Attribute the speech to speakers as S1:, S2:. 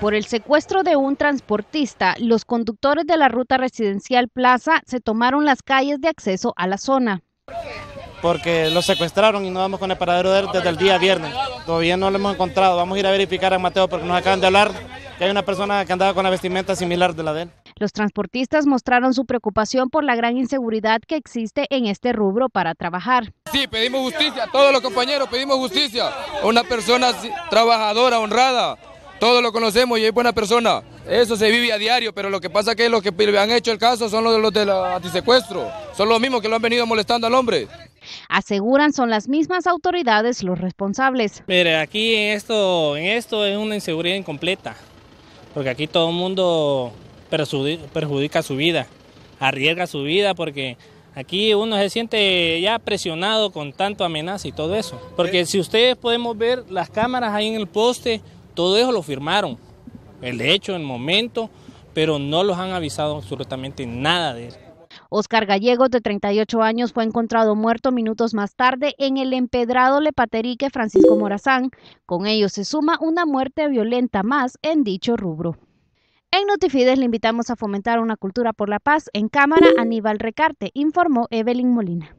S1: Por el secuestro de un transportista, los conductores de la ruta residencial Plaza se tomaron las calles de acceso a la zona.
S2: Porque lo secuestraron y no vamos con el paradero de él desde el día viernes. Todavía no lo hemos encontrado. Vamos a ir a verificar a Mateo porque nos acaban de hablar que hay una persona que andaba con la vestimenta similar de la de él.
S1: Los transportistas mostraron su preocupación por la gran inseguridad que existe en este rubro para trabajar.
S3: Sí, pedimos justicia, todos los compañeros pedimos justicia. Una persona trabajadora, honrada, todos lo conocemos y es buena persona. Eso se vive a diario, pero lo que pasa es que los que han hecho el caso son los de los del antisecuestro. Son los mismos que lo han venido molestando al hombre.
S1: Aseguran son las mismas autoridades los responsables.
S3: Mire, aquí en esto,
S4: en esto es una inseguridad incompleta, porque aquí todo el mundo perjudica su vida, arriesga su vida porque Aquí uno se siente ya presionado con tanto amenaza y todo eso. Porque si ustedes podemos ver, las cámaras ahí en el poste todo eso lo firmaron, el hecho, el momento, pero no los han avisado absolutamente nada de eso.
S1: Oscar Gallegos, de 38 años, fue encontrado muerto minutos más tarde en el empedrado Lepaterique Francisco Morazán. Con ello se suma una muerte violenta más en dicho rubro. En Notifides le invitamos a fomentar una cultura por la paz. En cámara, Aníbal Recarte, informó Evelyn Molina.